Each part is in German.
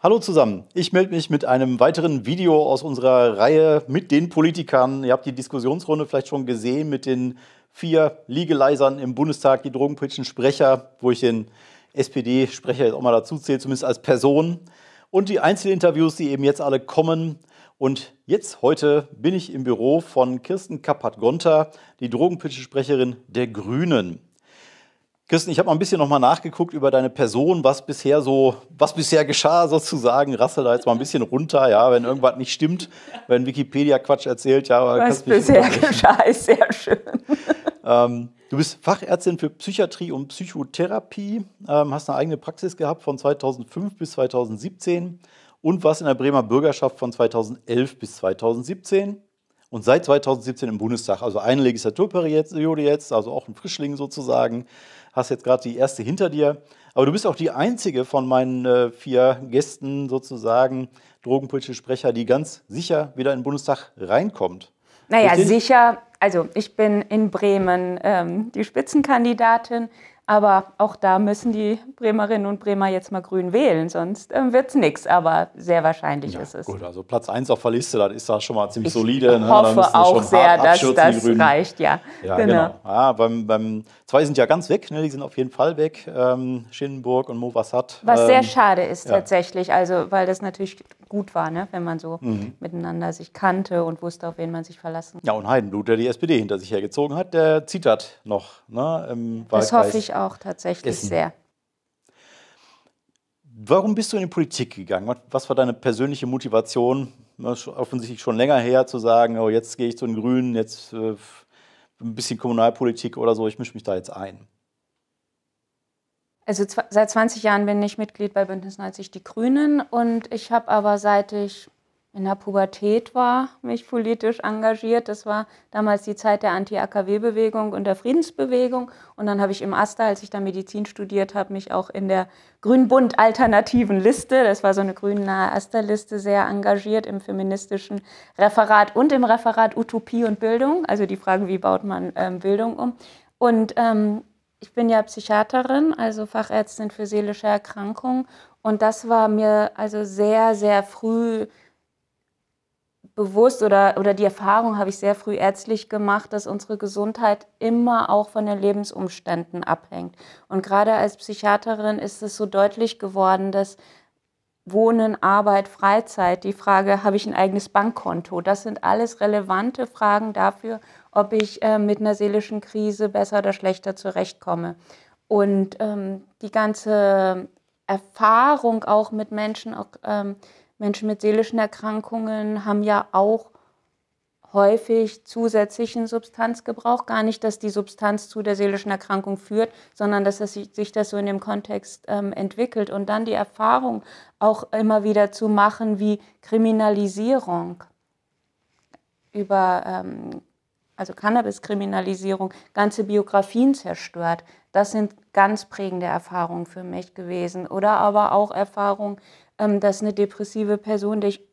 Hallo zusammen, ich melde mich mit einem weiteren Video aus unserer Reihe mit den Politikern. Ihr habt die Diskussionsrunde vielleicht schon gesehen mit den vier Legalisern im Bundestag, die drogenpolitischen Sprecher, wo ich den SPD-Sprecher jetzt auch mal dazu zähle, zumindest als Person. Und die Einzelinterviews, die eben jetzt alle kommen. Und jetzt heute bin ich im Büro von Kirsten Kappert-Gonter, die drogenpolitische Sprecherin der Grünen. Kirsten, ich habe mal ein bisschen nochmal nachgeguckt über deine Person, was bisher so, was bisher geschah sozusagen. Rassel da jetzt mal ein bisschen runter, ja, wenn irgendwas nicht stimmt, wenn Wikipedia Quatsch erzählt, ja. Was bisher geschah, ist sehr schön. Ähm, du bist Fachärztin für Psychiatrie und Psychotherapie, ähm, hast eine eigene Praxis gehabt von 2005 bis 2017 und warst in der Bremer Bürgerschaft von 2011 bis 2017 und seit 2017 im Bundestag, also eine Legislaturperiode jetzt, also auch ein Frischling sozusagen hast jetzt gerade die erste hinter dir. Aber du bist auch die einzige von meinen äh, vier Gästen sozusagen, drogenpolitische Sprecher, die ganz sicher wieder in den Bundestag reinkommt. Naja, sicher. Also ich bin in Bremen ähm, die Spitzenkandidatin. Aber auch da müssen die Bremerinnen und Bremer jetzt mal grün wählen, sonst äh, wird es nichts. Aber sehr wahrscheinlich ja, ist es. Gut, also Platz 1 auf der Liste, das ist da schon mal ziemlich ich solide. Ich ne? hoffe ne? auch sehr, dass das reicht, ja. ja genau. genau. Ja, beim, beim, zwei sind ja ganz weg, ne? die sind auf jeden Fall weg. Ähm, Schindenburg und Movassat. Was ähm, sehr schade ist ja. tatsächlich, also weil das natürlich gut war, ne? wenn man so mhm. miteinander sich kannte und wusste, auf wen man sich verlassen kann. Ja, und Heidenblut, der die SPD hinter sich hergezogen hat, der zittert noch ne? im Das hoffe ich auch tatsächlich Essen. sehr. Warum bist du in die Politik gegangen? Was war deine persönliche Motivation? Offensichtlich schon länger her zu sagen, oh, jetzt gehe ich zu den Grünen, jetzt äh, ein bisschen Kommunalpolitik oder so, ich mische mich da jetzt ein. Also seit 20 Jahren bin ich Mitglied bei Bündnis 90 Die Grünen und ich habe aber seit ich in der Pubertät war, mich politisch engagiert. Das war damals die Zeit der Anti-AKW-Bewegung und der Friedensbewegung. Und dann habe ich im Asta, als ich da Medizin studiert habe, mich auch in der Grünbund-Alternativen Liste, das war so eine grünnahe Asta-Liste, sehr engagiert im feministischen Referat und im Referat Utopie und Bildung, also die Fragen, wie baut man ähm, Bildung um. Und ähm, ich bin ja Psychiaterin, also Fachärztin für seelische Erkrankungen. Und das war mir also sehr, sehr früh bewusst oder, oder die Erfahrung habe ich sehr früh ärztlich gemacht, dass unsere Gesundheit immer auch von den Lebensumständen abhängt. Und gerade als Psychiaterin ist es so deutlich geworden, dass Wohnen, Arbeit, Freizeit, die Frage, habe ich ein eigenes Bankkonto, das sind alles relevante Fragen dafür, ob ich äh, mit einer seelischen Krise besser oder schlechter zurechtkomme. Und ähm, die ganze Erfahrung auch mit Menschen, auch, ähm, Menschen mit seelischen Erkrankungen haben ja auch häufig zusätzlichen Substanzgebrauch. Gar nicht, dass die Substanz zu der seelischen Erkrankung führt, sondern dass das, sich das so in dem Kontext ähm, entwickelt. Und dann die Erfahrung auch immer wieder zu machen, wie Kriminalisierung über, ähm, also Cannabiskriminalisierung, ganze Biografien zerstört. Das sind ganz prägende Erfahrungen für mich gewesen. Oder aber auch Erfahrungen ähm, dass eine depressive Person, der ich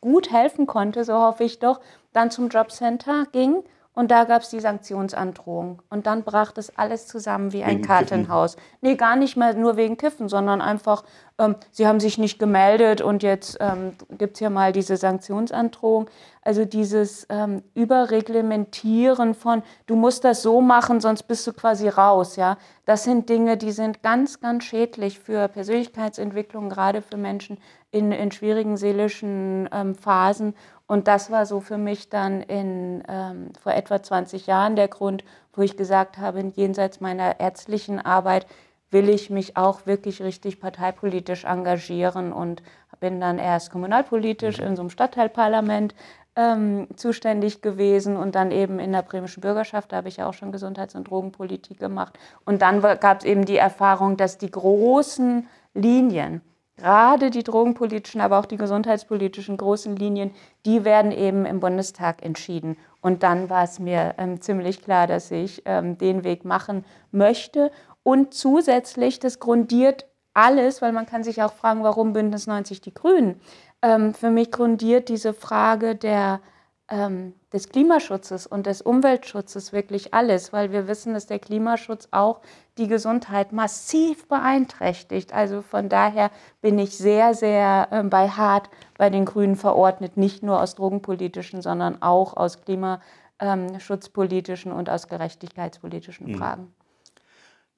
gut helfen konnte, so hoffe ich doch, dann zum Jobcenter ging und da gab es die Sanktionsandrohung. Und dann brach das alles zusammen wie ein wegen Kartenhaus. Kiffen. Nee, gar nicht mal nur wegen Kiffen, sondern einfach, ähm, sie haben sich nicht gemeldet und jetzt ähm, gibt es hier mal diese Sanktionsandrohung. Also dieses ähm, Überreglementieren von, du musst das so machen, sonst bist du quasi raus. Ja? Das sind Dinge, die sind ganz, ganz schädlich für Persönlichkeitsentwicklung, gerade für Menschen in, in schwierigen seelischen ähm, Phasen. Und das war so für mich dann in, ähm, vor etwa 20 Jahren der Grund, wo ich gesagt habe, jenseits meiner ärztlichen Arbeit will ich mich auch wirklich richtig parteipolitisch engagieren und bin dann erst kommunalpolitisch mhm. in so einem Stadtteilparlament ähm, zuständig gewesen und dann eben in der bremischen Bürgerschaft, da habe ich ja auch schon Gesundheits- und Drogenpolitik gemacht. Und dann gab es eben die Erfahrung, dass die großen Linien, gerade die drogenpolitischen, aber auch die gesundheitspolitischen großen Linien, die werden eben im Bundestag entschieden. Und dann war es mir ähm, ziemlich klar, dass ich ähm, den Weg machen möchte. Und zusätzlich, das grundiert alles, weil man kann sich auch fragen, warum Bündnis 90 die Grünen. Ähm, für mich grundiert diese Frage der, ähm, des Klimaschutzes und des Umweltschutzes wirklich alles, weil wir wissen, dass der Klimaschutz auch die Gesundheit massiv beeinträchtigt. Also von daher bin ich sehr, sehr äh, bei Hart bei den Grünen verordnet, nicht nur aus drogenpolitischen, sondern auch aus klimaschutzpolitischen ähm, und aus gerechtigkeitspolitischen mhm. Fragen.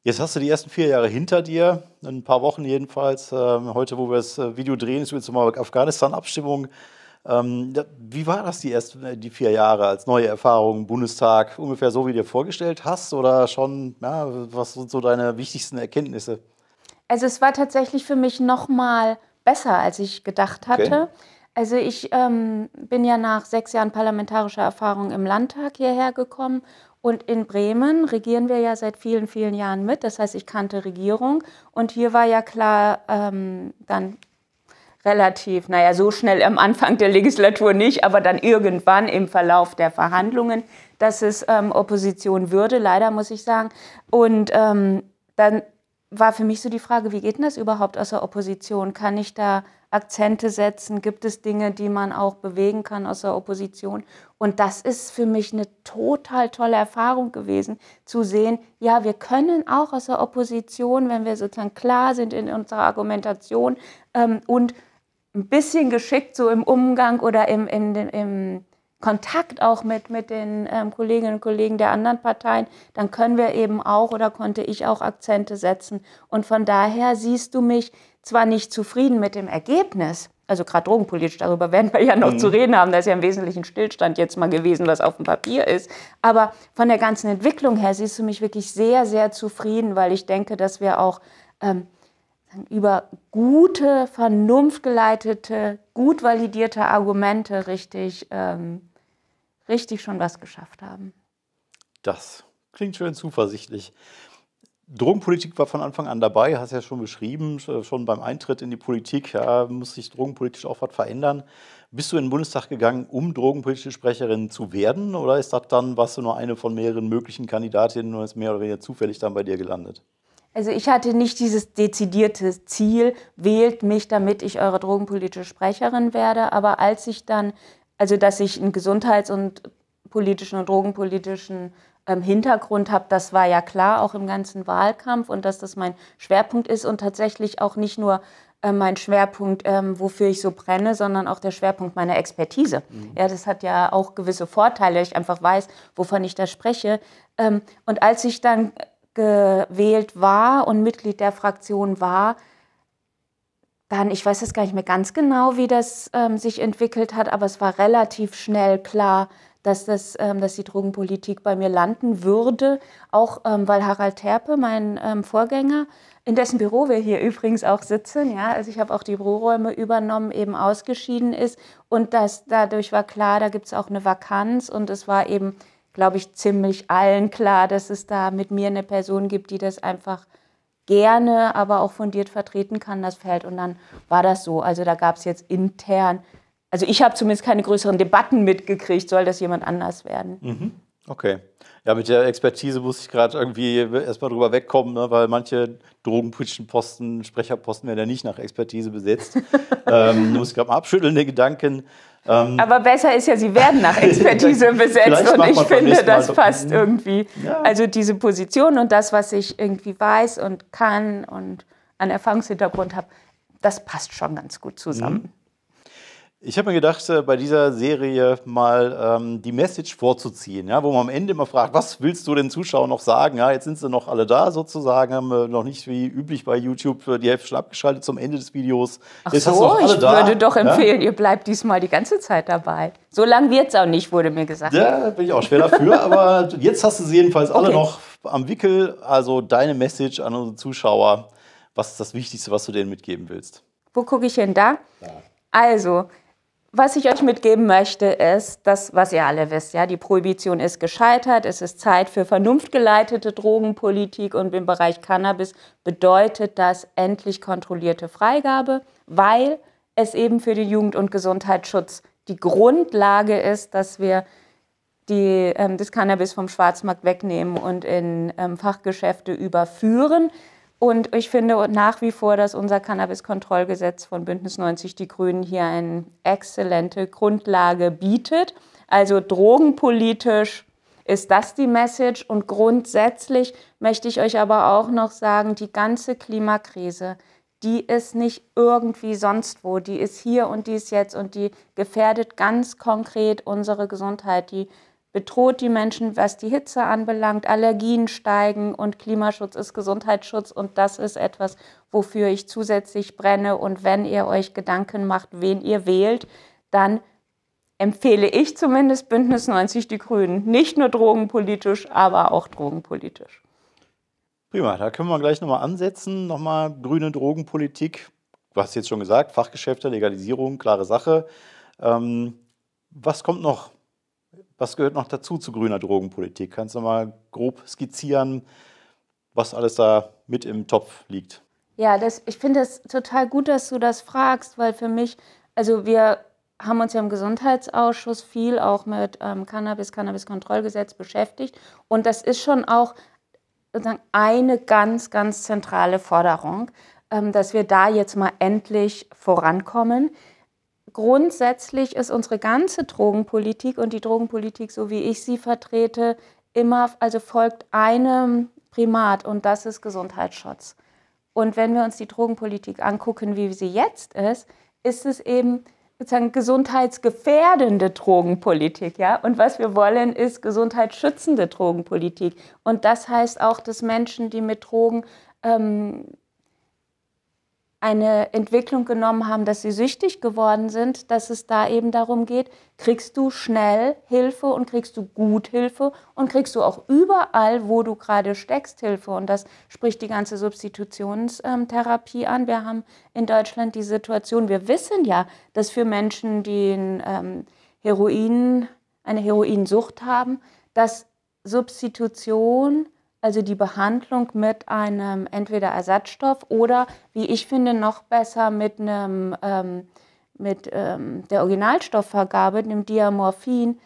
Jetzt hast du die ersten vier Jahre hinter dir, in ein paar Wochen jedenfalls. Ähm, heute, wo wir das äh, Video drehen, ist übrigens mal Afghanistan-Abstimmung. Ähm, wie war das die ersten äh, die vier Jahre als neue Erfahrung, im Bundestag, ungefähr so, wie du dir vorgestellt hast? Oder schon, ja, was sind so deine wichtigsten Erkenntnisse? Also es war tatsächlich für mich noch mal besser, als ich gedacht hatte. Okay. Also ich ähm, bin ja nach sechs Jahren parlamentarischer Erfahrung im Landtag hierher gekommen und in Bremen regieren wir ja seit vielen, vielen Jahren mit. Das heißt, ich kannte Regierung und hier war ja klar ähm, dann relativ, naja, so schnell am Anfang der Legislatur nicht, aber dann irgendwann im Verlauf der Verhandlungen, dass es ähm, Opposition würde, leider muss ich sagen. Und ähm, dann war für mich so die Frage, wie geht denn das überhaupt aus der Opposition? Kann ich da Akzente setzen? Gibt es Dinge, die man auch bewegen kann aus der Opposition? Und das ist für mich eine total tolle Erfahrung gewesen, zu sehen, ja, wir können auch aus der Opposition, wenn wir sozusagen klar sind in unserer Argumentation ähm, und ein bisschen geschickt so im Umgang oder im, im, im Kontakt auch mit, mit den ähm, Kolleginnen und Kollegen der anderen Parteien, dann können wir eben auch oder konnte ich auch Akzente setzen. Und von daher siehst du mich zwar nicht zufrieden mit dem Ergebnis, also gerade drogenpolitisch, darüber werden wir ja noch mhm. zu reden haben, da ist ja im Wesentlichen Stillstand jetzt mal gewesen, was auf dem Papier ist. Aber von der ganzen Entwicklung her siehst du mich wirklich sehr, sehr zufrieden, weil ich denke, dass wir auch ähm, über gute, vernunftgeleitete, gut validierte Argumente richtig, ähm, richtig schon was geschafft haben. Das klingt schön zuversichtlich. Drogenpolitik war von Anfang an dabei, hast ja schon beschrieben, äh, schon beim Eintritt in die Politik ja, muss sich drogenpolitisch auch was verändern. Bist du in den Bundestag gegangen, um drogenpolitische Sprecherin zu werden? Oder ist das dann, was du nur eine von mehreren möglichen Kandidatinnen und ist mehr oder weniger zufällig dann bei dir gelandet? Also ich hatte nicht dieses dezidierte Ziel, wählt mich, damit ich eure drogenpolitische Sprecherin werde. Aber als ich dann, also dass ich einen gesundheits- und politischen und drogenpolitischen ähm, Hintergrund habe, das war ja klar, auch im ganzen Wahlkampf und dass das mein Schwerpunkt ist und tatsächlich auch nicht nur äh, mein Schwerpunkt, ähm, wofür ich so brenne, sondern auch der Schwerpunkt meiner Expertise. Mhm. Ja, das hat ja auch gewisse Vorteile, ich einfach weiß, wovon ich da spreche. Ähm, und als ich dann gewählt war und Mitglied der Fraktion war, dann, ich weiß jetzt gar nicht mehr ganz genau, wie das ähm, sich entwickelt hat, aber es war relativ schnell klar, dass, das, ähm, dass die Drogenpolitik bei mir landen würde, auch ähm, weil Harald Terpe, mein ähm, Vorgänger, in dessen Büro wir hier übrigens auch sitzen, ja, also ich habe auch die Büroräume übernommen, eben ausgeschieden ist und dass dadurch war klar, da gibt es auch eine Vakanz und es war eben glaube ich, ziemlich allen klar, dass es da mit mir eine Person gibt, die das einfach gerne, aber auch fundiert vertreten kann, das Feld. Und dann war das so. Also da gab es jetzt intern, also ich habe zumindest keine größeren Debatten mitgekriegt, soll das jemand anders werden. Mhm. Okay. Ja, mit der Expertise muss ich gerade irgendwie erstmal drüber wegkommen, ne, weil manche drogenpolitischen Posten, Sprecherposten werden ja nicht nach Expertise besetzt. ähm, muss ich gerade mal abschütteln, den Gedanken. Ähm, Aber besser ist ja, sie werden nach Expertise besetzt und ich finde, das passt mhm. irgendwie. Ja. Also diese Position und das, was ich irgendwie weiß und kann und an Erfahrungshintergrund habe, das passt schon ganz gut zusammen. Mhm. Ich habe mir gedacht, äh, bei dieser Serie mal ähm, die Message vorzuziehen, ja, wo man am Ende immer fragt, was willst du den Zuschauern noch sagen? Ja, jetzt sind sie noch alle da sozusagen, haben äh, noch nicht wie üblich bei YouTube äh, die Hälfte schon abgeschaltet zum Ende des Videos. Ach jetzt so, ich da. würde doch empfehlen, ja? ihr bleibt diesmal die ganze Zeit dabei. So lang wird es auch nicht, wurde mir gesagt. Ja, bin ich auch schwer dafür, aber jetzt hast du sie jedenfalls alle okay. noch am Wickel. Also deine Message an unsere Zuschauer, was ist das Wichtigste, was du denen mitgeben willst? Wo gucke ich denn Da? da. Also, was ich euch mitgeben möchte, ist das, was ihr alle wisst. Ja, die Prohibition ist gescheitert. Es ist Zeit für vernunftgeleitete Drogenpolitik und im Bereich Cannabis bedeutet das endlich kontrollierte Freigabe, weil es eben für den Jugend- und Gesundheitsschutz die Grundlage ist, dass wir die, ähm, das Cannabis vom Schwarzmarkt wegnehmen und in ähm, Fachgeschäfte überführen. Und ich finde nach wie vor, dass unser Cannabiskontrollgesetz von Bündnis 90 Die Grünen hier eine exzellente Grundlage bietet. Also drogenpolitisch ist das die Message. Und grundsätzlich möchte ich euch aber auch noch sagen, die ganze Klimakrise, die ist nicht irgendwie sonst wo, die ist hier und die ist jetzt und die gefährdet ganz konkret unsere Gesundheit, die bedroht die Menschen, was die Hitze anbelangt. Allergien steigen und Klimaschutz ist Gesundheitsschutz und das ist etwas, wofür ich zusätzlich brenne. Und wenn ihr euch Gedanken macht, wen ihr wählt, dann empfehle ich zumindest Bündnis 90 Die Grünen. Nicht nur drogenpolitisch, aber auch drogenpolitisch. Prima, da können wir gleich nochmal ansetzen. Nochmal grüne Drogenpolitik. Du hast jetzt schon gesagt, Fachgeschäfte, Legalisierung, klare Sache. Ähm, was kommt noch? Was gehört noch dazu zu grüner Drogenpolitik? Kannst du mal grob skizzieren, was alles da mit im Topf liegt? Ja, das, ich finde es total gut, dass du das fragst, weil für mich, also wir haben uns ja im Gesundheitsausschuss viel auch mit ähm, Cannabis, Cannabiskontrollgesetz beschäftigt. Und das ist schon auch sozusagen eine ganz, ganz zentrale Forderung, ähm, dass wir da jetzt mal endlich vorankommen grundsätzlich ist unsere ganze Drogenpolitik und die Drogenpolitik, so wie ich sie vertrete, immer, also folgt einem Primat und das ist Gesundheitsschutz. Und wenn wir uns die Drogenpolitik angucken, wie sie jetzt ist, ist es eben sozusagen gesundheitsgefährdende Drogenpolitik, ja? Und was wir wollen, ist gesundheitsschützende Drogenpolitik. Und das heißt auch, dass Menschen, die mit Drogen ähm, eine Entwicklung genommen haben, dass sie süchtig geworden sind, dass es da eben darum geht, kriegst du schnell Hilfe und kriegst du gut Hilfe und kriegst du auch überall, wo du gerade steckst, Hilfe. Und das spricht die ganze Substitutionstherapie an. Wir haben in Deutschland die Situation, wir wissen ja, dass für Menschen, die ein, ähm, Heroin, eine Heroinsucht haben, dass Substitution also die Behandlung mit einem entweder Ersatzstoff oder, wie ich finde, noch besser mit einem ähm, mit ähm, der Originalstoffvergabe, dem Diamorphin,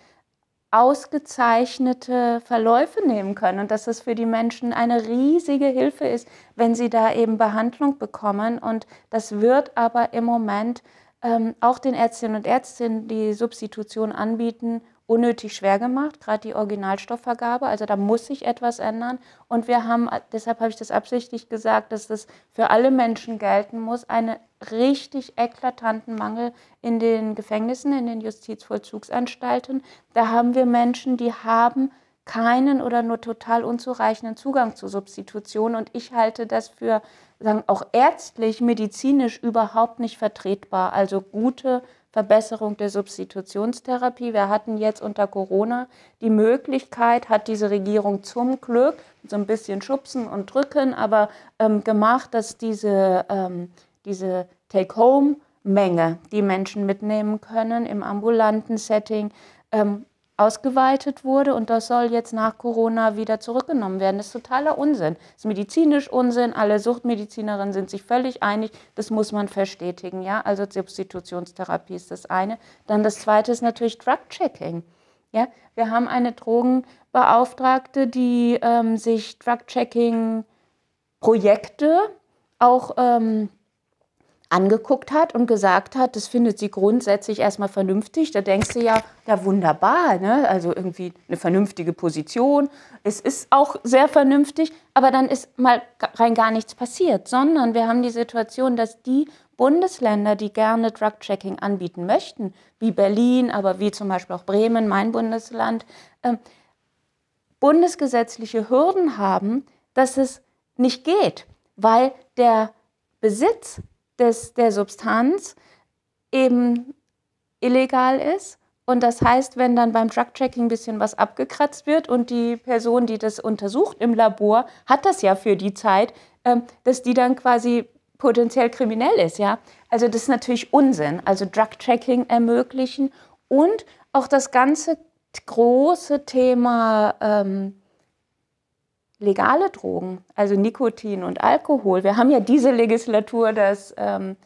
ausgezeichnete Verläufe nehmen können und dass das für die Menschen eine riesige Hilfe ist, wenn sie da eben Behandlung bekommen. Und das wird aber im Moment ähm, auch den Ärztinnen und Ärztinnen, die Substitution anbieten, unnötig schwer gemacht, gerade die Originalstoffvergabe. Also da muss sich etwas ändern. Und wir haben, deshalb habe ich das absichtlich gesagt, dass das für alle Menschen gelten muss, einen richtig eklatanten Mangel in den Gefängnissen, in den Justizvollzugsanstalten. Da haben wir Menschen, die haben keinen oder nur total unzureichenden Zugang zu Substitution. Und ich halte das für sagen, auch ärztlich, medizinisch überhaupt nicht vertretbar. Also gute Verbesserung der Substitutionstherapie. Wir hatten jetzt unter Corona die Möglichkeit, hat diese Regierung zum Glück so ein bisschen Schubsen und Drücken, aber ähm, gemacht, dass diese, ähm, diese Take-Home- Menge, die Menschen mitnehmen können im ambulanten Setting, ähm, ausgeweitet wurde und das soll jetzt nach Corona wieder zurückgenommen werden. Das ist totaler Unsinn. Das ist medizinisch Unsinn. Alle Suchtmedizinerinnen sind sich völlig einig. Das muss man verstetigen. Ja? Also Substitutionstherapie ist das eine. Dann das zweite ist natürlich Drug-Checking. Ja? Wir haben eine Drogenbeauftragte, die ähm, sich Drug-Checking-Projekte auch ähm, angeguckt hat und gesagt hat, das findet sie grundsätzlich erstmal vernünftig, da denkst du ja, ja wunderbar, ne? also irgendwie eine vernünftige Position, es ist auch sehr vernünftig, aber dann ist mal rein gar nichts passiert, sondern wir haben die Situation, dass die Bundesländer, die gerne Drug-Checking anbieten möchten, wie Berlin, aber wie zum Beispiel auch Bremen, mein Bundesland, äh, bundesgesetzliche Hürden haben, dass es nicht geht, weil der Besitz des, der Substanz eben illegal ist. Und das heißt, wenn dann beim Drug-Tracking ein bisschen was abgekratzt wird und die Person, die das untersucht im Labor, hat das ja für die Zeit, ähm, dass die dann quasi potenziell kriminell ist, ja. Also das ist natürlich Unsinn. Also Drug-Tracking ermöglichen und auch das ganze große Thema ähm, legale Drogen, also Nikotin und Alkohol. Wir haben ja diese Legislatur das ähm,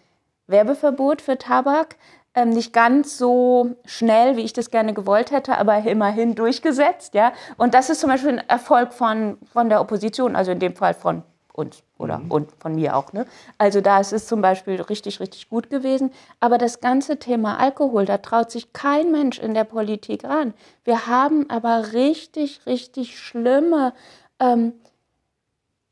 Werbeverbot für Tabak ähm, nicht ganz so schnell, wie ich das gerne gewollt hätte, aber immerhin durchgesetzt. Ja? Und das ist zum Beispiel ein Erfolg von, von der Opposition, also in dem Fall von uns oder mhm. und von mir auch. Ne? Also da ist es zum Beispiel richtig, richtig gut gewesen. Aber das ganze Thema Alkohol, da traut sich kein Mensch in der Politik ran. Wir haben aber richtig, richtig schlimme ähm,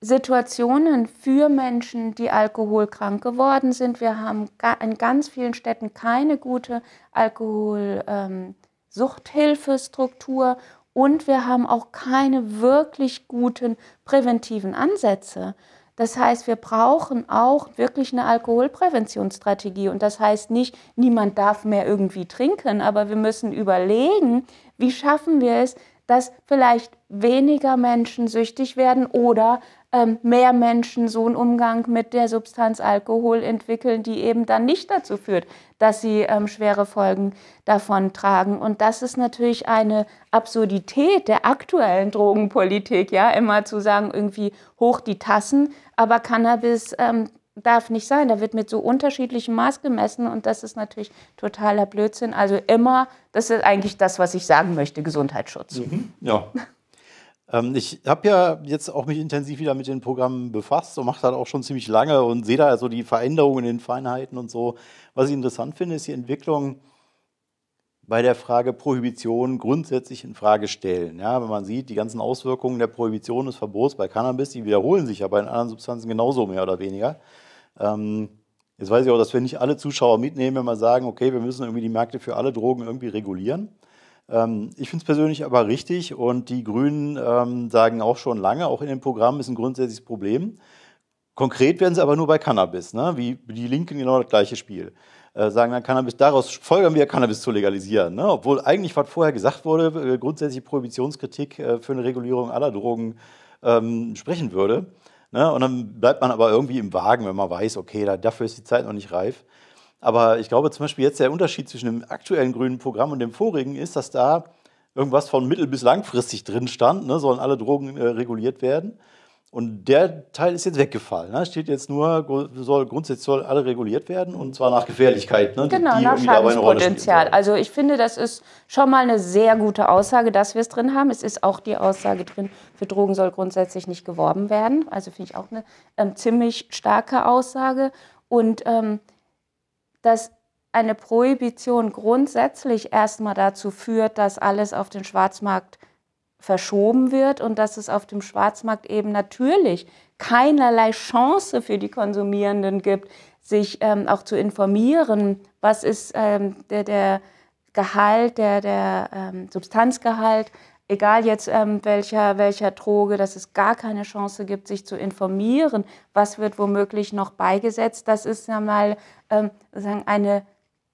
Situationen für Menschen, die alkoholkrank geworden sind. Wir haben in ganz vielen Städten keine gute Alkoholsuchthilfestruktur ähm, und wir haben auch keine wirklich guten präventiven Ansätze. Das heißt, wir brauchen auch wirklich eine Alkoholpräventionsstrategie. Und das heißt nicht, niemand darf mehr irgendwie trinken, aber wir müssen überlegen, wie schaffen wir es, dass vielleicht weniger Menschen süchtig werden oder ähm, mehr Menschen so einen Umgang mit der Substanz Alkohol entwickeln, die eben dann nicht dazu führt, dass sie ähm, schwere Folgen davon tragen. Und das ist natürlich eine Absurdität der aktuellen Drogenpolitik, ja, immer zu sagen, irgendwie hoch die Tassen, aber Cannabis ähm, darf nicht sein. Da wird mit so unterschiedlichem Maß gemessen und das ist natürlich totaler Blödsinn. Also immer, das ist eigentlich das, was ich sagen möchte, Gesundheitsschutz. Mhm, ja. ähm, ich habe ja jetzt auch mich intensiv wieder mit den Programmen befasst und mache das auch schon ziemlich lange und sehe da also die Veränderungen in den Feinheiten und so. Was ich interessant finde, ist die Entwicklung bei der Frage Prohibition grundsätzlich in Frage stellen. Ja, wenn man sieht, die ganzen Auswirkungen der Prohibition des Verbots bei Cannabis, die wiederholen sich ja bei anderen Substanzen genauso mehr oder weniger. Ähm, jetzt weiß ich auch, dass wir nicht alle Zuschauer mitnehmen, wenn wir sagen, okay, wir müssen irgendwie die Märkte für alle Drogen irgendwie regulieren. Ähm, ich finde es persönlich aber richtig und die Grünen ähm, sagen auch schon lange, auch in dem Programm ist ein grundsätzliches Problem. Konkret werden sie aber nur bei Cannabis, ne? wie die Linken genau das gleiche Spiel. Äh, sagen dann Cannabis, daraus folgern wir, Cannabis zu legalisieren. Ne? Obwohl eigentlich, was vorher gesagt wurde, äh, grundsätzlich Prohibitionskritik äh, für eine Regulierung aller Drogen ähm, sprechen würde. Ne? Und dann bleibt man aber irgendwie im Wagen, wenn man weiß, okay, da, dafür ist die Zeit noch nicht reif. Aber ich glaube zum Beispiel jetzt der Unterschied zwischen dem aktuellen grünen Programm und dem vorigen ist, dass da irgendwas von mittel- bis langfristig drin stand, ne? sollen alle Drogen reguliert werden. Und der Teil ist jetzt weggefallen. Ne? Steht jetzt nur, soll, grundsätzlich soll alle reguliert werden und zwar nach Gefährlichkeit. Ne? Genau, die, nach Schadenspotenzial. Also ich finde, das ist schon mal eine sehr gute Aussage, dass wir es drin haben. Es ist auch die Aussage drin, für Drogen soll grundsätzlich nicht geworben werden. Also finde ich auch eine ähm, ziemlich starke Aussage. Und ähm, dass eine Prohibition grundsätzlich erstmal dazu führt, dass alles auf den Schwarzmarkt verschoben wird und dass es auf dem Schwarzmarkt eben natürlich keinerlei Chance für die Konsumierenden gibt, sich ähm, auch zu informieren, was ist ähm, der, der, Gehalt, der, der ähm, Substanzgehalt, egal jetzt ähm, welcher, welcher Droge, dass es gar keine Chance gibt, sich zu informieren, was wird womöglich noch beigesetzt. Das ist ja mal ähm, sozusagen eine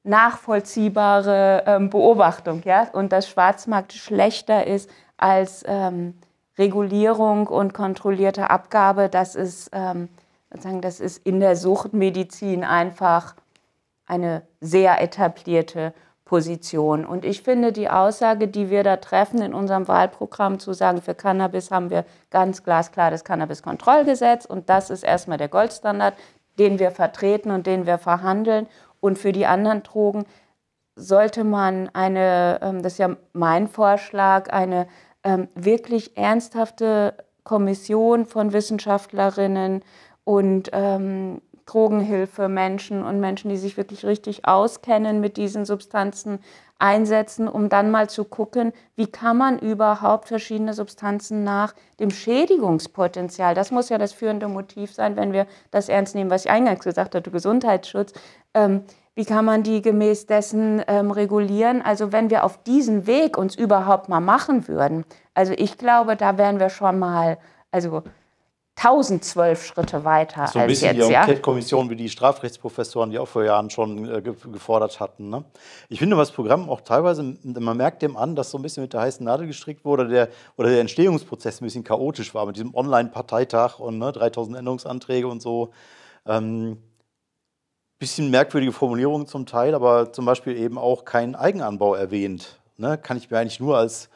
nachvollziehbare ähm, Beobachtung. Ja? Und dass Schwarzmarkt schlechter ist als ähm, Regulierung und kontrollierte Abgabe, das ist, ähm, sozusagen, das ist in der Suchtmedizin einfach eine sehr etablierte Position. Und ich finde die Aussage, die wir da treffen in unserem Wahlprogramm, zu sagen, für Cannabis haben wir ganz glasklar das Cannabiskontrollgesetz und das ist erstmal der Goldstandard, den wir vertreten und den wir verhandeln. Und für die anderen Drogen sollte man eine, ähm, das ist ja mein Vorschlag, eine ähm, wirklich ernsthafte Kommission von Wissenschaftlerinnen und ähm, Drogenhilfe Menschen und Menschen, die sich wirklich richtig auskennen mit diesen Substanzen, einsetzen, um dann mal zu gucken, wie kann man überhaupt verschiedene Substanzen nach dem Schädigungspotenzial, das muss ja das führende Motiv sein, wenn wir das ernst nehmen, was ich eingangs gesagt hatte, Gesundheitsschutz, ähm, wie kann man die gemäß dessen ähm, regulieren? Also wenn wir auf diesen Weg uns überhaupt mal machen würden, also ich glaube, da wären wir schon mal, also 1012 Schritte weiter. So ein bisschen jetzt, die Enquete-Kommission ja? wie die Strafrechtsprofessoren, die auch vor Jahren schon äh, gefordert hatten. Ne? Ich finde, was Programm auch teilweise, man merkt dem an, dass so ein bisschen mit der heißen Nadel gestrickt wurde der, oder der Entstehungsprozess ein bisschen chaotisch war mit diesem Online-Parteitag und ne, 3000 Änderungsanträge und so. Ähm, bisschen merkwürdige Formulierungen zum Teil, aber zum Beispiel eben auch keinen Eigenanbau erwähnt. Ne? Kann ich mir eigentlich nur als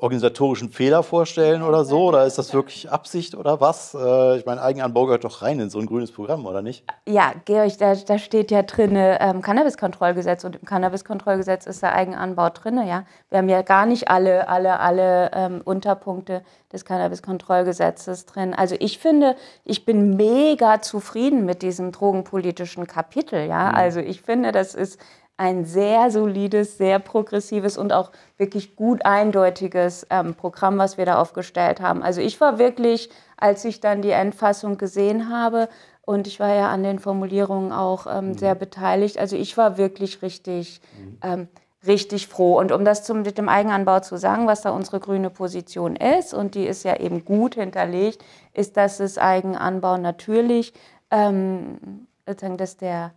organisatorischen Fehler vorstellen oder so? Oder ist das wirklich Absicht oder was? Äh, ich meine, Eigenanbau gehört doch rein in so ein grünes Programm, oder nicht? Ja, Georg, da, da steht ja drin äh, ähm, Cannabiskontrollgesetz und im Cannabiskontrollgesetz ist der Eigenanbau drin, ja. Wir haben ja gar nicht alle, alle, alle ähm, Unterpunkte des Cannabiskontrollgesetzes drin. Also ich finde, ich bin mega zufrieden mit diesem drogenpolitischen Kapitel, ja. Mhm. Also ich finde, das ist ein sehr solides, sehr progressives und auch wirklich gut eindeutiges ähm, Programm, was wir da aufgestellt haben. Also ich war wirklich, als ich dann die Endfassung gesehen habe, und ich war ja an den Formulierungen auch ähm, mhm. sehr beteiligt, also ich war wirklich richtig, mhm. ähm, richtig froh. Und um das zum, mit dem Eigenanbau zu sagen, was da unsere grüne Position ist, und die ist ja eben gut hinterlegt, ist, dass es Eigenanbau natürlich, ähm, sozusagen, dass der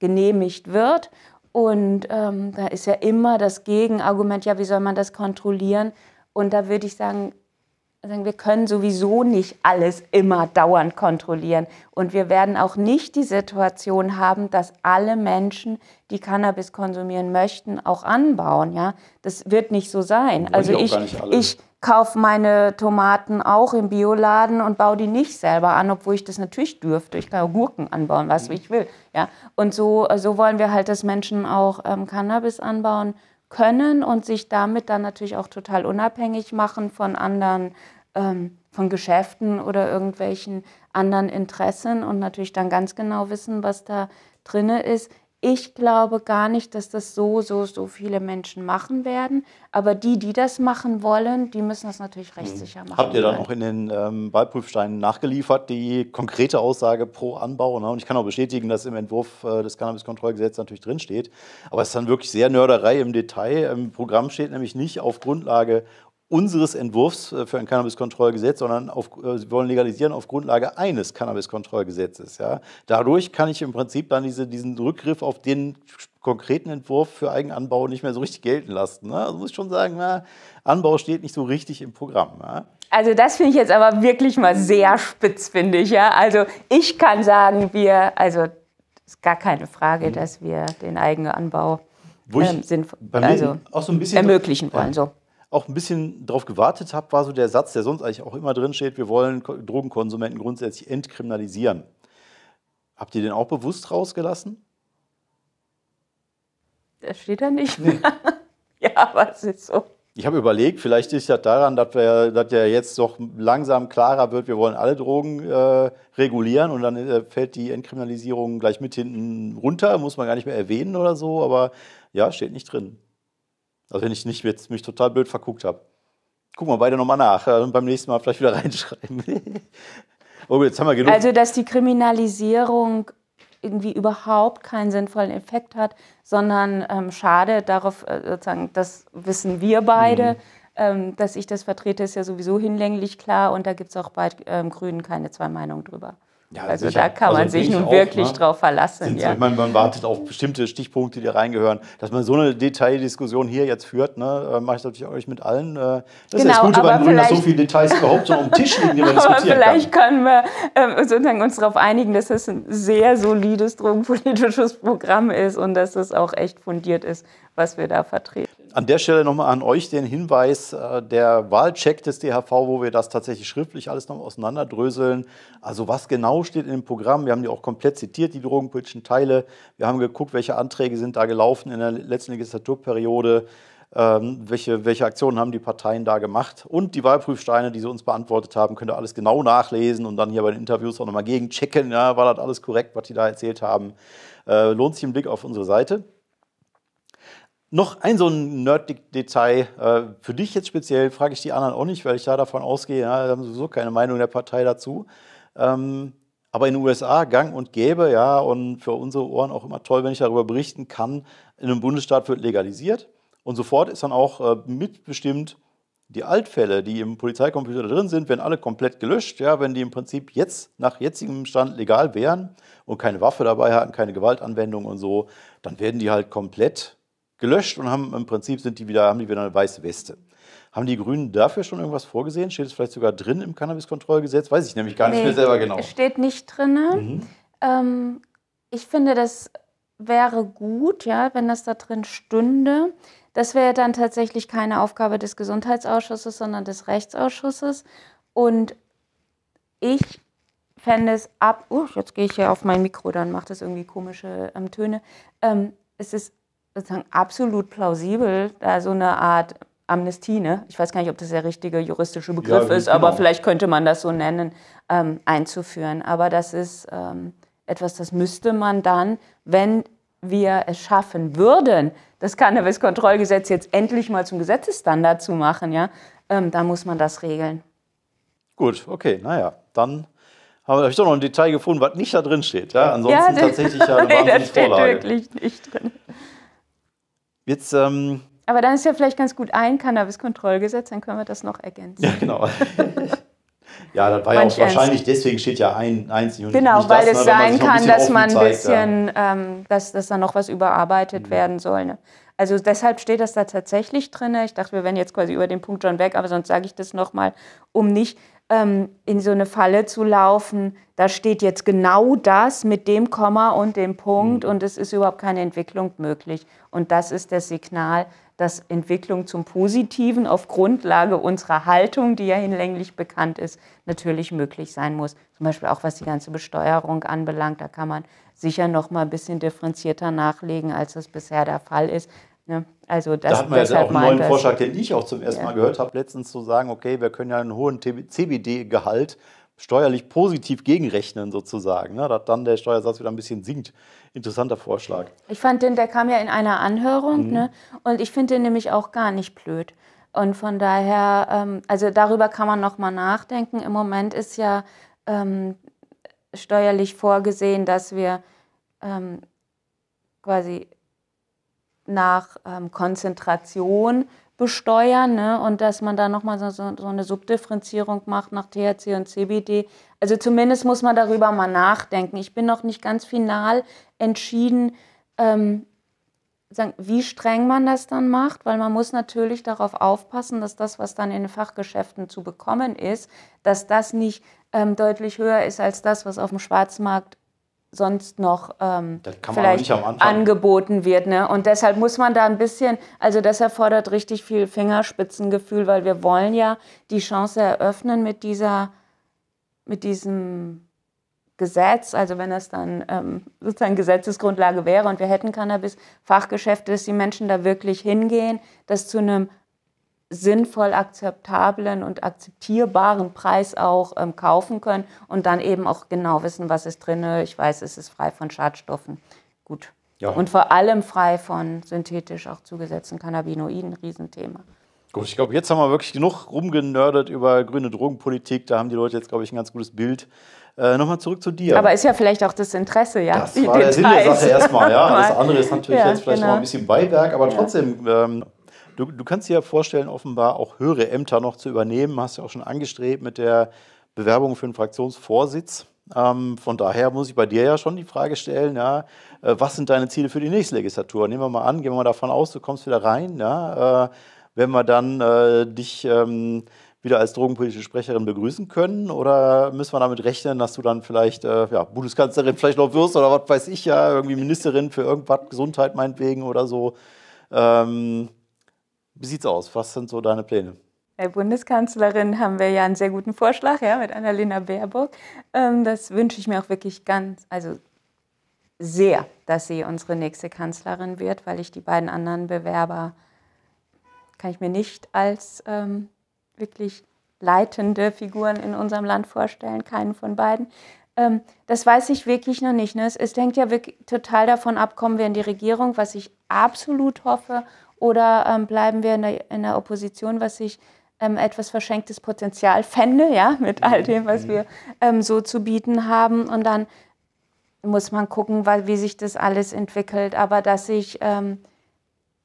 genehmigt wird und ähm, da ist ja immer das Gegenargument, ja, wie soll man das kontrollieren? Und da würde ich sagen, wir können sowieso nicht alles immer dauernd kontrollieren. Und wir werden auch nicht die Situation haben, dass alle Menschen, die Cannabis konsumieren möchten, auch anbauen. Ja? Das wird nicht so sein. Also ich, ich kaufe meine Tomaten auch im Bioladen und baue die nicht selber an, obwohl ich das natürlich dürfte. Ich kann auch Gurken anbauen, was ich will. Ja? Und so, so wollen wir halt, dass Menschen auch ähm, Cannabis anbauen können und sich damit dann natürlich auch total unabhängig machen von anderen, ähm, von Geschäften oder irgendwelchen anderen Interessen und natürlich dann ganz genau wissen, was da drin ist ich glaube gar nicht, dass das so, so, so viele Menschen machen werden. Aber die, die das machen wollen, die müssen das natürlich hm. rechtssicher machen. Habt ihr dann auch in den ähm, Wahlprüfsteinen nachgeliefert, die konkrete Aussage pro Anbau? Ne? Und ich kann auch bestätigen, dass im Entwurf äh, des Cannabiskontrollgesetzes natürlich drinsteht. Aber es ist dann wirklich sehr Nörderei im Detail. Im Programm steht nämlich nicht auf Grundlage unseres Entwurfs äh, für ein Cannabiskontrollgesetz, sondern auf, äh, sie wollen legalisieren auf Grundlage eines Cannabiskontrollgesetzes. Ja. Dadurch kann ich im Prinzip dann diese, diesen Rückgriff auf den konkreten Entwurf für Eigenanbau nicht mehr so richtig gelten lassen. Ne? Also muss ich schon sagen, na, Anbau steht nicht so richtig im Programm. Ne? Also das finde ich jetzt aber wirklich mal sehr spitz, finde ich. Ja? Also ich kann sagen, wir, also ist gar keine Frage, mhm. dass wir den Eigenanbau ähm, sind, also, ermöglichen wollen. So auch ein bisschen darauf gewartet habe, war so der Satz, der sonst eigentlich auch immer drin steht, wir wollen Drogenkonsumenten grundsätzlich entkriminalisieren. Habt ihr den auch bewusst rausgelassen? Der steht da nicht. Nee. ja, aber es ist so. Ich habe überlegt, vielleicht ist das daran, dass, wir, dass ja jetzt doch langsam klarer wird, wir wollen alle Drogen äh, regulieren und dann äh, fällt die Entkriminalisierung gleich mit hinten runter, muss man gar nicht mehr erwähnen oder so, aber ja, steht nicht drin. Also wenn ich nicht jetzt mich total blöd verguckt habe. Gucken wir beide nochmal nach äh, und beim nächsten Mal vielleicht wieder reinschreiben. oh, jetzt haben wir genug. Also dass die Kriminalisierung irgendwie überhaupt keinen sinnvollen Effekt hat, sondern ähm, schade darauf, äh, sozusagen, das wissen wir beide. Mhm. Ähm, dass ich das vertrete, ist ja sowieso hinlänglich klar und da gibt es auch bei ähm, Grünen keine zwei Meinungen drüber. Ja, also sicher. da kann also man also sich nun auch, wirklich ne? drauf verlassen. ja. Ich meine, man wartet auf bestimmte Stichpunkte, die da reingehören. Dass man so eine Detaildiskussion hier jetzt führt, ne, äh, mache ich natürlich euch mit allen. Äh, das genau, ist das Gute weil Grünen, so viele Details überhaupt so am Tisch liegen, die man diskutieren kann. Aber vielleicht können wir äh, uns darauf einigen, dass es ein sehr solides drogenpolitisches Programm ist und dass es auch echt fundiert ist, was wir da vertreten. An der Stelle nochmal an euch den Hinweis, äh, der Wahlcheck des DHV, wo wir das tatsächlich schriftlich alles nochmal auseinanderdröseln. Also was genau steht in dem Programm. Wir haben die auch komplett zitiert, die drogenpolitischen Teile. Wir haben geguckt, welche Anträge sind da gelaufen in der letzten Legislaturperiode. Ähm, welche, welche Aktionen haben die Parteien da gemacht und die Wahlprüfsteine, die sie uns beantwortet haben, könnt ihr alles genau nachlesen und dann hier bei den Interviews auch nochmal gegenchecken, ja, war das alles korrekt, was die da erzählt haben. Äh, lohnt sich ein Blick auf unsere Seite. Noch ein so ein Nerd-Detail äh, für dich jetzt speziell, frage ich die anderen auch nicht, weil ich da davon ausgehe, ja, haben sowieso keine Meinung der Partei dazu. Ähm, aber in den USA gang und gäbe, ja, und für unsere Ohren auch immer toll, wenn ich darüber berichten kann, in einem Bundesstaat wird legalisiert und sofort ist dann auch äh, mitbestimmt, die Altfälle, die im Polizeicomputer drin sind, werden alle komplett gelöscht. Ja, wenn die im Prinzip jetzt nach jetzigem Stand legal wären und keine Waffe dabei hatten, keine Gewaltanwendung und so, dann werden die halt komplett gelöscht und haben im Prinzip sind die wieder, haben die wieder eine weiße Weste. Haben die Grünen dafür schon irgendwas vorgesehen? Steht es vielleicht sogar drin im Cannabiskontrollgesetz? Weiß ich nämlich gar nicht mehr selber genau. Steht nicht drin. Mhm. Ähm, ich finde, das wäre gut, ja, wenn das da drin stünde. Das wäre dann tatsächlich keine Aufgabe des Gesundheitsausschusses, sondern des Rechtsausschusses. Und ich fände es ab. Uh, jetzt gehe ich hier auf mein Mikro, dann macht das irgendwie komische ähm, Töne. Ähm, es ist sozusagen absolut plausibel, da so eine Art Amnestie, ne? ich weiß gar nicht, ob das der richtige juristische Begriff ja, also ist, genau. aber vielleicht könnte man das so nennen, ähm, einzuführen. Aber das ist ähm, etwas, das müsste man dann, wenn wir es schaffen würden, das Cannabis-Kontrollgesetz jetzt endlich mal zum Gesetzesstandard zu machen, ja, ähm, dann muss man das regeln. Gut, okay, naja, dann habe ich doch noch ein Detail gefunden, was nicht da drin steht. Ja? Ansonsten ja, tatsächlich ja eine wahnsinnige Vorlage. Nein, das steht wirklich nicht drin. Jetzt, ähm Aber dann ist ja vielleicht ganz gut ein Cannabiskontrollgesetz, dann können wir das noch ergänzen. Ja, genau. Ja, das war ja auch wahrscheinlich, deswegen steht ja ein, eins und Genau, nicht weil das, es ne, sein kann, dass man ein bisschen, ja. ähm, dass, dass da noch was überarbeitet mhm. werden soll. Ne? Also deshalb steht das da tatsächlich drin. Ich dachte, wir wären jetzt quasi über den Punkt schon weg, aber sonst sage ich das nochmal, um nicht ähm, in so eine Falle zu laufen, da steht jetzt genau das mit dem Komma und dem Punkt mhm. und es ist überhaupt keine Entwicklung möglich. Und das ist das Signal, dass Entwicklung zum Positiven auf Grundlage unserer Haltung, die ja hinlänglich bekannt ist, natürlich möglich sein muss. Zum Beispiel auch was die ganze Besteuerung anbelangt, da kann man sicher noch mal ein bisschen differenzierter nachlegen, als das bisher der Fall ist. Ne? Also das, da hat man ja auch einen neuen Vorschlag, den ich auch zum ersten ja. Mal gehört habe, letztens zu sagen, okay, wir können ja einen hohen CBD-Gehalt steuerlich positiv gegenrechnen sozusagen, ne? dass dann der Steuersatz wieder ein bisschen sinkt. Interessanter Vorschlag. Ich fand den, der kam ja in einer Anhörung mhm. ne? und ich finde den nämlich auch gar nicht blöd. Und von daher, ähm, also darüber kann man nochmal nachdenken. Im Moment ist ja ähm, steuerlich vorgesehen, dass wir ähm, quasi nach ähm, Konzentration besteuern ne? und dass man da nochmal so, so, eine Subdifferenzierung macht nach THC und CBD. Also zumindest muss man darüber mal nachdenken. Ich bin noch nicht ganz final entschieden, ähm, sagen, wie streng man das dann macht, weil man muss natürlich darauf aufpassen, dass das, was dann in den Fachgeschäften zu bekommen ist, dass das nicht ähm, deutlich höher ist als das, was auf dem Schwarzmarkt sonst noch ähm, vielleicht angeboten wird. Ne? Und deshalb muss man da ein bisschen, also das erfordert richtig viel Fingerspitzengefühl, weil wir wollen ja die Chance eröffnen mit dieser, mit diesem Gesetz, also wenn das dann ähm, sozusagen Gesetzesgrundlage wäre und wir hätten Cannabis-Fachgeschäfte, dass die Menschen da wirklich hingehen, das zu einem sinnvoll akzeptablen und akzeptierbaren Preis auch ähm, kaufen können und dann eben auch genau wissen, was ist drin. Ich weiß, es ist frei von Schadstoffen. Gut. Ja. Und vor allem frei von synthetisch auch zugesetzten Cannabinoiden, Riesenthema. Gut, ich glaube, jetzt haben wir wirklich genug rumgenördet über grüne Drogenpolitik. Da haben die Leute jetzt, glaube ich, ein ganz gutes Bild. Äh, Nochmal zurück zu dir. Aber ist ja vielleicht auch das Interesse, ja. Das war der Sinn der Sache erstmal, ja. Das andere ist natürlich ja, jetzt vielleicht genau. noch ein bisschen Beiwerk, aber trotzdem. Ähm, Du, du kannst dir ja vorstellen, offenbar auch höhere Ämter noch zu übernehmen. Hast ja auch schon angestrebt mit der Bewerbung für den Fraktionsvorsitz. Ähm, von daher muss ich bei dir ja schon die Frage stellen, ja, äh, was sind deine Ziele für die nächste Legislatur? Nehmen wir mal an, gehen wir mal davon aus, du kommst wieder rein, ja, äh, wenn wir dann äh, dich ähm, wieder als drogenpolitische Sprecherin begrüßen können? Oder müssen wir damit rechnen, dass du dann vielleicht äh, ja, Bundeskanzlerin vielleicht noch wirst oder was weiß ich ja, irgendwie Ministerin für irgendwas, Gesundheit meinetwegen oder so? Ähm, wie sieht's aus? Was sind so deine Pläne? Bei Bundeskanzlerin haben wir ja einen sehr guten Vorschlag, ja, mit Annalena Baerbock. Ähm, das wünsche ich mir auch wirklich ganz, also sehr, dass sie unsere nächste Kanzlerin wird, weil ich die beiden anderen Bewerber kann ich mir nicht als ähm, wirklich leitende Figuren in unserem Land vorstellen, keinen von beiden. Ähm, das weiß ich wirklich noch nicht. Ne? Es, es hängt ja wirklich total davon ab, kommen wir in die Regierung, was ich absolut hoffe oder ähm, bleiben wir in der, in der, Opposition, was ich ähm, etwas verschenktes Potenzial fände, ja, mit all dem, was mhm. wir ähm, so zu bieten haben. Und dann muss man gucken, weil, wie sich das alles entwickelt. Aber dass ich, ähm,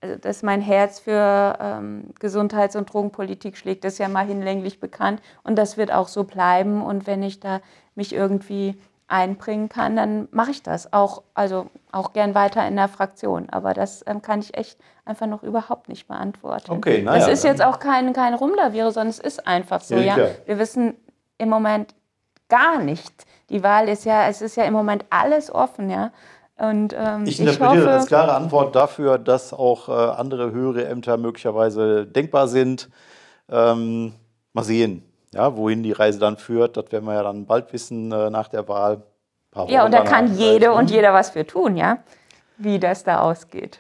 äh, dass mein Herz für ähm, Gesundheits- und Drogenpolitik schlägt, ist ja mal hinlänglich bekannt. Und das wird auch so bleiben. Und wenn ich da mich irgendwie einbringen kann, dann mache ich das auch, also auch gern weiter in der Fraktion. Aber das ähm, kann ich echt einfach noch überhaupt nicht beantworten. Okay, naja, das ist jetzt auch kein, kein Rumlaviere, sondern es ist einfach so. Ja, ja. Wir wissen im Moment gar nicht. Die Wahl ist ja, es ist ja im Moment alles offen, ja. Und, ähm, ich interpretiere ich als klare Antwort dafür, dass auch äh, andere höhere Ämter möglicherweise denkbar sind. Ähm, mal sehen. Ja, wohin die Reise dann führt, das werden wir ja dann bald wissen äh, nach der Wahl. ja, und da kann jede und jeder was für tun, ja, wie das da ausgeht.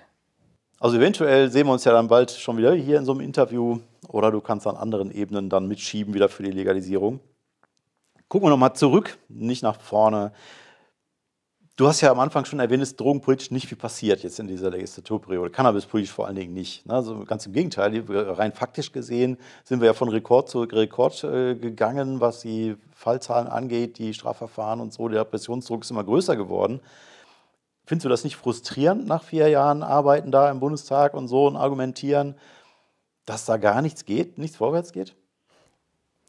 Also eventuell sehen wir uns ja dann bald schon wieder hier in so einem Interview oder du kannst an anderen Ebenen dann mitschieben wieder für die Legalisierung. Gucken wir nochmal zurück, nicht nach vorne. Du hast ja am Anfang schon erwähnt, dass drogenpolitisch nicht viel passiert jetzt in dieser Legislaturperiode. Cannabispolitisch vor allen Dingen nicht. Ne? Also ganz im Gegenteil, rein faktisch gesehen sind wir ja von Rekord zu Rekord äh, gegangen, was die Fallzahlen angeht, die Strafverfahren und so. Der Pressionsdruck ist immer größer geworden. Findest du das nicht frustrierend nach vier Jahren Arbeiten da im Bundestag und so und argumentieren, dass da gar nichts geht, nichts vorwärts geht?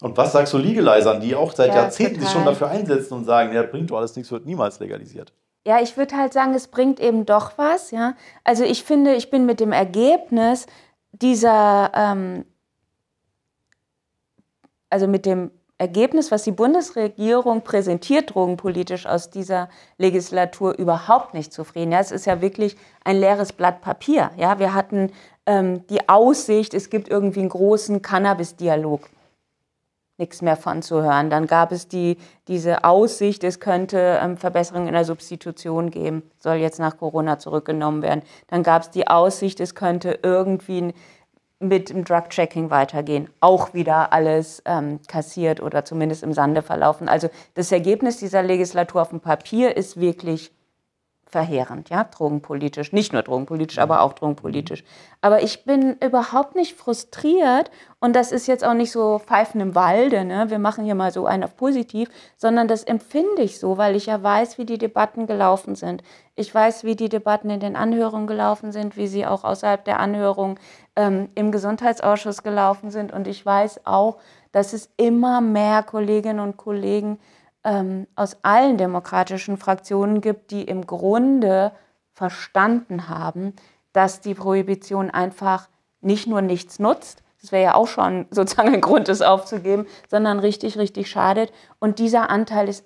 Und was sagst du Legalisern, die auch seit ja, Jahrzehnten total. sich schon dafür einsetzen und sagen, ja, bringt doch alles nichts, wird niemals legalisiert? Ja, ich würde halt sagen, es bringt eben doch was. Ja? Also ich finde, ich bin mit dem Ergebnis dieser, ähm, also mit dem Ergebnis, was die Bundesregierung präsentiert, drogenpolitisch aus dieser Legislatur überhaupt nicht zufrieden. Ja, es ist ja wirklich ein leeres Blatt Papier. Ja, wir hatten ähm, die Aussicht, es gibt irgendwie einen großen Cannabis-Dialog nichts mehr von zu hören. Dann gab es die, diese Aussicht, es könnte ähm, Verbesserungen in der Substitution geben, soll jetzt nach Corona zurückgenommen werden. Dann gab es die Aussicht, es könnte irgendwie mit dem Drug-Checking weitergehen. Auch wieder alles ähm, kassiert oder zumindest im Sande verlaufen. Also das Ergebnis dieser Legislatur auf dem Papier ist wirklich verheerend, ja, drogenpolitisch, nicht nur drogenpolitisch, mhm. aber auch drogenpolitisch. Aber ich bin überhaupt nicht frustriert und das ist jetzt auch nicht so Pfeifen im Walde, ne? wir machen hier mal so einen auf positiv, sondern das empfinde ich so, weil ich ja weiß, wie die Debatten gelaufen sind. Ich weiß, wie die Debatten in den Anhörungen gelaufen sind, wie sie auch außerhalb der Anhörung ähm, im Gesundheitsausschuss gelaufen sind und ich weiß auch, dass es immer mehr Kolleginnen und Kollegen gibt, ähm, aus allen demokratischen Fraktionen gibt, die im Grunde verstanden haben, dass die Prohibition einfach nicht nur nichts nutzt, das wäre ja auch schon sozusagen ein Grund, es aufzugeben, sondern richtig, richtig schadet. Und dieser Anteil ist,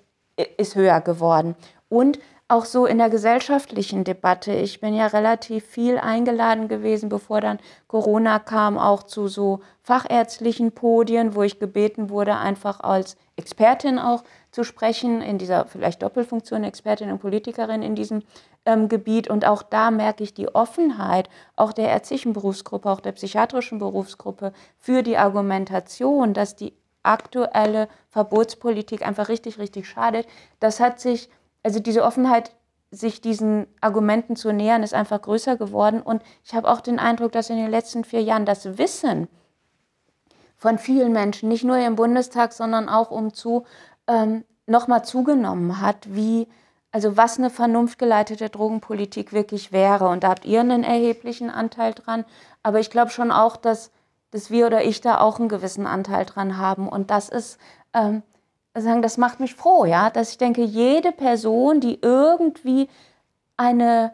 ist höher geworden. Und auch so in der gesellschaftlichen Debatte. Ich bin ja relativ viel eingeladen gewesen, bevor dann Corona kam, auch zu so fachärztlichen Podien, wo ich gebeten wurde, einfach als Expertin auch zu sprechen, in dieser vielleicht Doppelfunktion Expertin und Politikerin in diesem ähm, Gebiet. Und auch da merke ich die Offenheit auch der ärztlichen Berufsgruppe, auch der psychiatrischen Berufsgruppe für die Argumentation, dass die aktuelle Verbotspolitik einfach richtig, richtig schadet. Das hat sich also diese Offenheit, sich diesen Argumenten zu nähern, ist einfach größer geworden. Und ich habe auch den Eindruck, dass in den letzten vier Jahren das Wissen von vielen Menschen, nicht nur im Bundestag, sondern auch umzu, ähm, nochmal zugenommen hat, wie, also was eine vernunftgeleitete Drogenpolitik wirklich wäre. Und da habt ihr einen erheblichen Anteil dran. Aber ich glaube schon auch, dass, dass wir oder ich da auch einen gewissen Anteil dran haben. Und das ist, ähm, sagen, das macht mich froh, ja, dass ich denke, jede Person, die irgendwie eine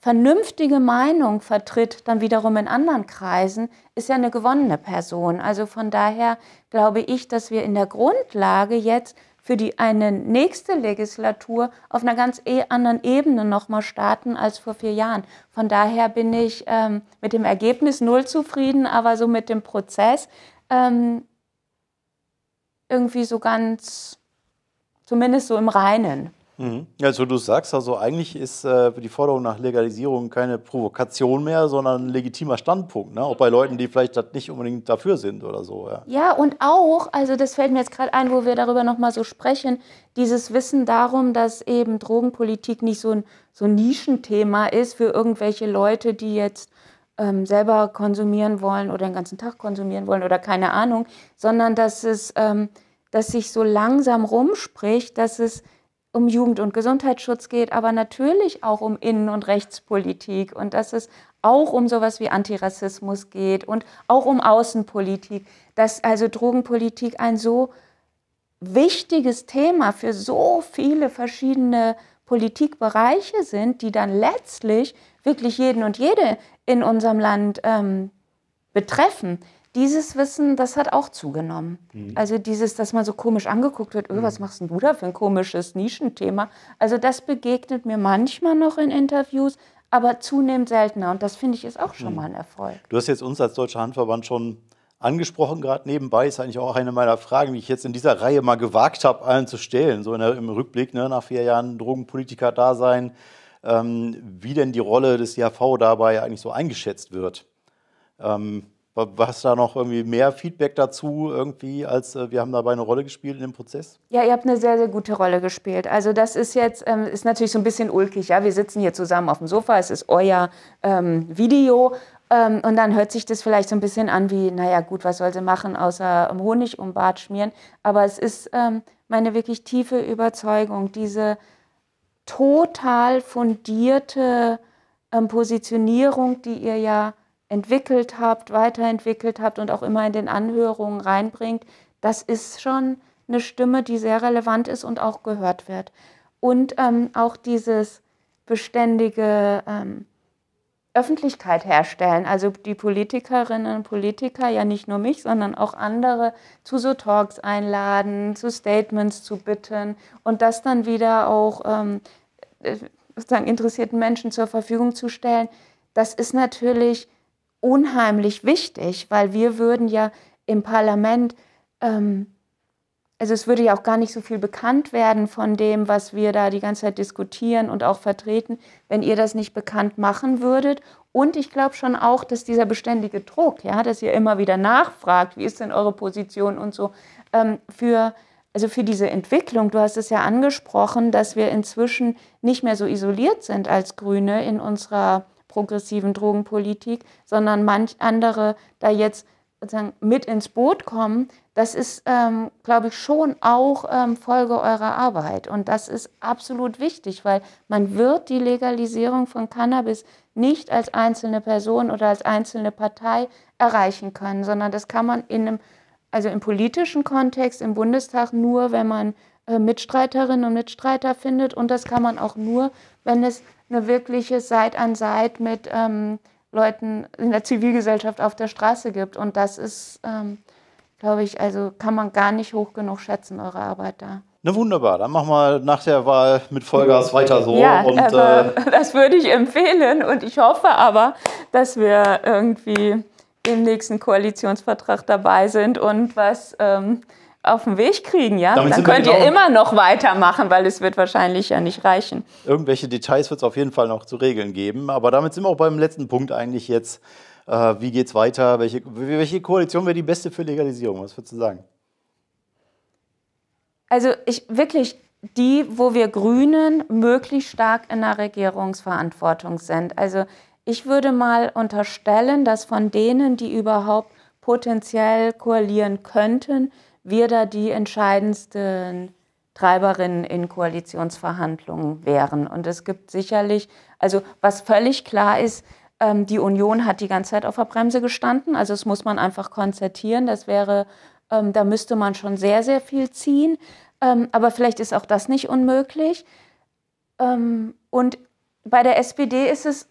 vernünftige Meinung vertritt, dann wiederum in anderen Kreisen, ist ja eine gewonnene Person. Also von daher glaube ich, dass wir in der Grundlage jetzt für die eine nächste Legislatur auf einer ganz e-, anderen Ebene nochmal starten als vor vier Jahren. Von daher bin ich ähm, mit dem Ergebnis null zufrieden, aber so mit dem Prozess ähm, irgendwie so ganz, zumindest so im Reinen. Also du sagst also, eigentlich ist äh, die Forderung nach Legalisierung keine Provokation mehr, sondern ein legitimer Standpunkt, ne? auch bei Leuten, die vielleicht nicht unbedingt dafür sind oder so. Ja, ja und auch, also das fällt mir jetzt gerade ein, wo wir darüber nochmal so sprechen, dieses Wissen darum, dass eben Drogenpolitik nicht so ein, so ein Nischenthema ist für irgendwelche Leute, die jetzt ähm, selber konsumieren wollen oder den ganzen Tag konsumieren wollen oder keine Ahnung, sondern dass es, ähm, dass sich so langsam rumspricht, dass es um Jugend- und Gesundheitsschutz geht, aber natürlich auch um Innen- und Rechtspolitik und dass es auch um sowas wie Antirassismus geht und auch um Außenpolitik, dass also Drogenpolitik ein so wichtiges Thema für so viele verschiedene Politikbereiche sind, die dann letztlich wirklich jeden und jede in unserem Land ähm, betreffen, dieses Wissen, das hat auch zugenommen. Mhm. Also dieses, dass man so komisch angeguckt wird, öh, was mhm. machst denn du da für ein komisches Nischenthema? Also das begegnet mir manchmal noch in Interviews, aber zunehmend seltener. Und das finde ich ist auch schon mhm. mal ein Erfolg. Du hast jetzt uns als Deutscher Handverband schon angesprochen, gerade nebenbei, ist eigentlich auch eine meiner Fragen, die ich jetzt in dieser Reihe mal gewagt habe, allen zu stellen. So der, im Rückblick ne, nach vier Jahren Drogenpolitiker-Dasein, ähm, wie denn die Rolle des IHV dabei eigentlich so eingeschätzt wird. Ähm, was da noch irgendwie mehr Feedback dazu irgendwie, als äh, wir haben dabei eine Rolle gespielt in dem Prozess? Ja, ihr habt eine sehr, sehr gute Rolle gespielt. Also das ist jetzt, ähm, ist natürlich so ein bisschen ulkig. Ja, wir sitzen hier zusammen auf dem Sofa, es ist euer ähm, Video ähm, und dann hört sich das vielleicht so ein bisschen an wie, naja gut, was soll sie machen, außer ähm, Honig um Bart schmieren. Aber es ist ähm, meine wirklich tiefe Überzeugung, diese total fundierte ähm, Positionierung, die ihr ja entwickelt habt, weiterentwickelt habt und auch immer in den Anhörungen reinbringt, das ist schon eine Stimme, die sehr relevant ist und auch gehört wird. Und ähm, auch dieses beständige ähm, Öffentlichkeit herstellen. Also die Politikerinnen und Politiker, ja nicht nur mich, sondern auch andere zu so Talks einladen, zu Statements zu bitten und das dann wieder auch ähm, sozusagen interessierten Menschen zur Verfügung zu stellen. Das ist natürlich unheimlich wichtig, weil wir würden ja im Parlament ähm, also es würde ja auch gar nicht so viel bekannt werden von dem, was wir da die ganze Zeit diskutieren und auch vertreten, wenn ihr das nicht bekannt machen würdet. Und ich glaube schon auch, dass dieser beständige Druck, ja, dass ihr immer wieder nachfragt, wie ist denn eure Position und so, ähm, für, also für diese Entwicklung, du hast es ja angesprochen, dass wir inzwischen nicht mehr so isoliert sind als Grüne in unserer progressiven Drogenpolitik, sondern manch andere da jetzt sozusagen mit ins Boot kommen, das ist, ähm, glaube ich, schon auch ähm, Folge eurer Arbeit. Und das ist absolut wichtig, weil man wird die Legalisierung von Cannabis nicht als einzelne Person oder als einzelne Partei erreichen können, sondern das kann man in einem, also im politischen Kontext im Bundestag nur, wenn man äh, Mitstreiterinnen und Mitstreiter findet. Und das kann man auch nur, wenn es eine wirkliche Seite an Seite mit ähm, Leuten in der Zivilgesellschaft auf der Straße gibt. Und das ist, ähm, glaube ich, also kann man gar nicht hoch genug schätzen, eure Arbeit da. Na wunderbar, dann machen wir nach der Wahl mit Vollgas weiter so. Ja, und, also äh, das würde ich empfehlen und ich hoffe aber, dass wir irgendwie im nächsten Koalitionsvertrag dabei sind und was ähm, auf den Weg kriegen, ja? Damit dann könnt ihr genau immer noch weitermachen, weil es wird wahrscheinlich ja nicht reichen. Irgendwelche Details wird es auf jeden Fall noch zu regeln geben. Aber damit sind wir auch beim letzten Punkt eigentlich jetzt. Äh, wie es weiter? Welche, welche Koalition wäre die beste für Legalisierung? Was würdest du sagen? Also ich wirklich die, wo wir Grünen möglichst stark in der Regierungsverantwortung sind. Also ich würde mal unterstellen, dass von denen, die überhaupt potenziell koalieren könnten, wir da die entscheidendsten Treiberinnen in Koalitionsverhandlungen wären. Und es gibt sicherlich, also was völlig klar ist, ähm, die Union hat die ganze Zeit auf der Bremse gestanden. Also das muss man einfach konzertieren. Das wäre, ähm, da müsste man schon sehr, sehr viel ziehen. Ähm, aber vielleicht ist auch das nicht unmöglich. und bei der SPD ist es,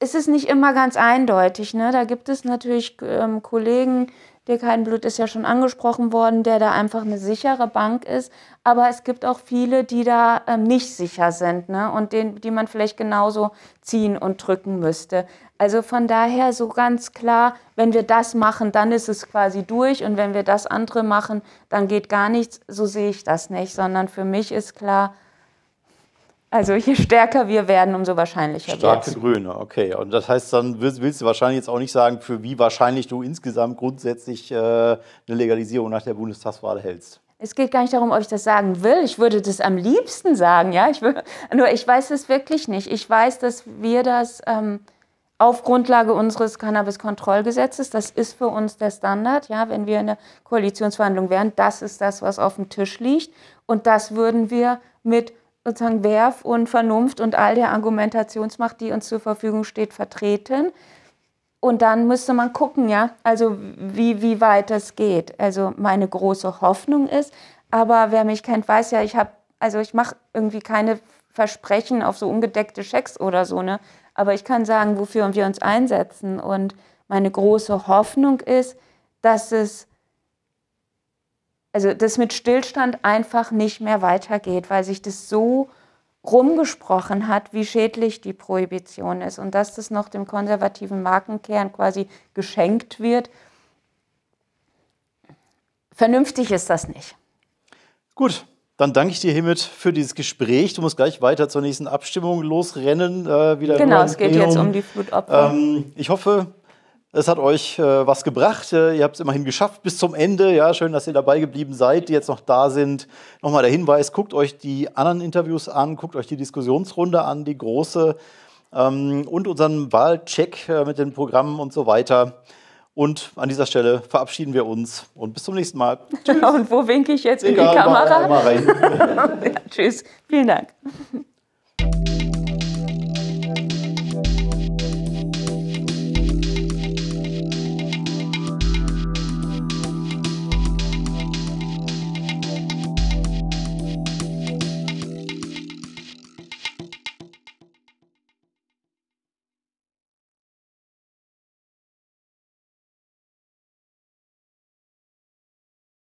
ist es nicht immer ganz eindeutig. Ne? Da gibt es natürlich Kollegen, der Heidenblut ist ja schon angesprochen worden, der da einfach eine sichere Bank ist. Aber es gibt auch viele, die da ähm, nicht sicher sind ne? und den, die man vielleicht genauso ziehen und drücken müsste. Also von daher so ganz klar, wenn wir das machen, dann ist es quasi durch und wenn wir das andere machen, dann geht gar nichts. So sehe ich das nicht, sondern für mich ist klar, also je stärker wir werden, umso wahrscheinlicher Starke wird's. Grüne, okay. Und das heißt, dann willst, willst, du wahrscheinlich jetzt auch nicht sagen, für wie wahrscheinlich du insgesamt grundsätzlich äh, eine Legalisierung nach der Bundestagswahl hältst. Es geht gar nicht darum, ob ich das sagen will. Ich würde das am liebsten sagen, ja. Ich will, nur ich weiß es wirklich nicht. Ich weiß, dass wir das ähm, auf Grundlage unseres Cannabiskontrollgesetzes, das ist für uns der Standard, ja, wenn wir in der Koalitionsverhandlung wären, das ist das, was auf dem Tisch liegt. Und das würden wir mit sozusagen Werf und Vernunft und all der Argumentationsmacht, die uns zur Verfügung steht, vertreten. Und dann müsste man gucken, ja, also wie, wie weit das geht. Also meine große Hoffnung ist, aber wer mich kennt, weiß ja, ich habe, also ich mache irgendwie keine Versprechen auf so ungedeckte Schecks oder so, ne? Aber ich kann sagen, wofür wir uns einsetzen. Und meine große Hoffnung ist, dass es also das mit Stillstand einfach nicht mehr weitergeht, weil sich das so rumgesprochen hat, wie schädlich die Prohibition ist und dass das noch dem konservativen Markenkern quasi geschenkt wird. Vernünftig ist das nicht. Gut, dann danke ich dir hiermit für dieses Gespräch. Du musst gleich weiter zur nächsten Abstimmung losrennen. Äh, wieder genau, es geht Plenum. jetzt um die Flutopfer. Ähm, ich hoffe, es hat euch äh, was gebracht. Äh, ihr habt es immerhin geschafft bis zum Ende. Ja, schön, dass ihr dabei geblieben seid, die jetzt noch da sind. Nochmal der Hinweis: guckt euch die anderen Interviews an, guckt euch die Diskussionsrunde an, die große ähm, und unseren Wahlcheck äh, mit den Programmen und so weiter. Und an dieser Stelle verabschieden wir uns und bis zum nächsten Mal. Tschüss. Und wo winke ich jetzt Egal, in die Kamera? Mal, mal rein. ja, tschüss. Vielen Dank.